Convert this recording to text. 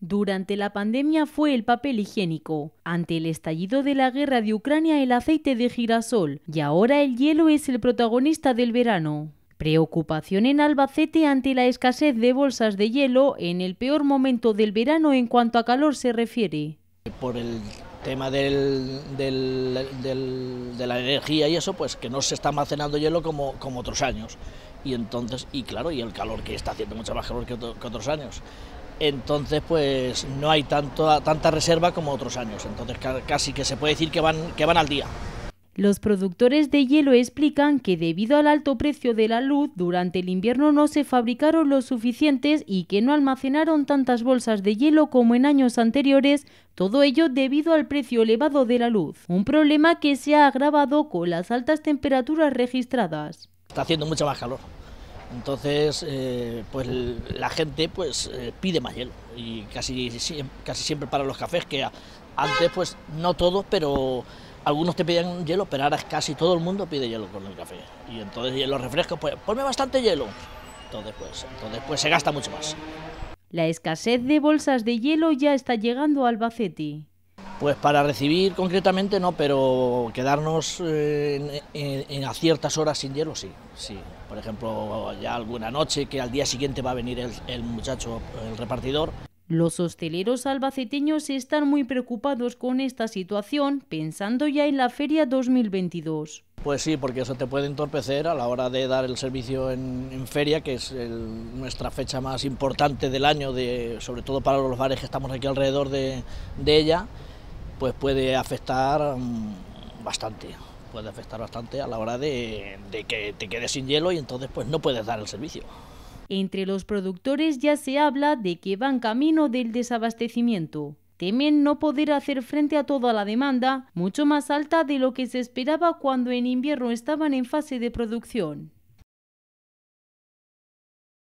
Durante la pandemia fue el papel higiénico, ante el estallido de la guerra de Ucrania el aceite de girasol y ahora el hielo es el protagonista del verano. Preocupación en Albacete ante la escasez de bolsas de hielo en el peor momento del verano en cuanto a calor se refiere. Por el tema de la energía y eso, pues que no se está almacenando hielo como, otros años. Y entonces, y claro, y el calor que está haciendo mucho más calor que otros años entonces pues no hay tanto, tanta reserva como otros años, entonces casi que se puede decir que van, que van al día. Los productores de hielo explican que debido al alto precio de la luz, durante el invierno no se fabricaron los suficientes y que no almacenaron tantas bolsas de hielo como en años anteriores, todo ello debido al precio elevado de la luz, un problema que se ha agravado con las altas temperaturas registradas. Está haciendo mucho más calor. Entonces, eh, pues la gente pues eh, pide más hielo y casi, siempre para los cafés que antes pues no todos, pero algunos te piden hielo, pero ahora casi todo el mundo pide hielo con el café. Y entonces en los refrescos pues ponme bastante hielo. Pues, entonces pues, se gasta mucho más. La escasez de bolsas de hielo ya está llegando a Albacete. Pues para recibir concretamente no, pero quedarnos eh, en, a ciertas horas sin hielo sí, sí. Por ejemplo, ya alguna noche que al día siguiente va a venir el, muchacho, el repartidor. Los hosteleros albaceteños están muy preocupados con esta situación, pensando ya en la feria 2022. Pues sí, porque eso te puede entorpecer a la hora de dar el servicio en, feria, que es nuestra fecha más importante del año, de, sobre todo para los bares que estamos aquí alrededor de ella pues puede afectar mm, bastante, puede afectar bastante a la hora de, que te quedes sin hielo y entonces pues no puedes dar el servicio. Entre los productores ya se habla de que van camino del desabastecimiento. Temen no poder hacer frente a toda la demanda, mucho más alta de lo que se esperaba cuando en invierno estaban en fase de producción.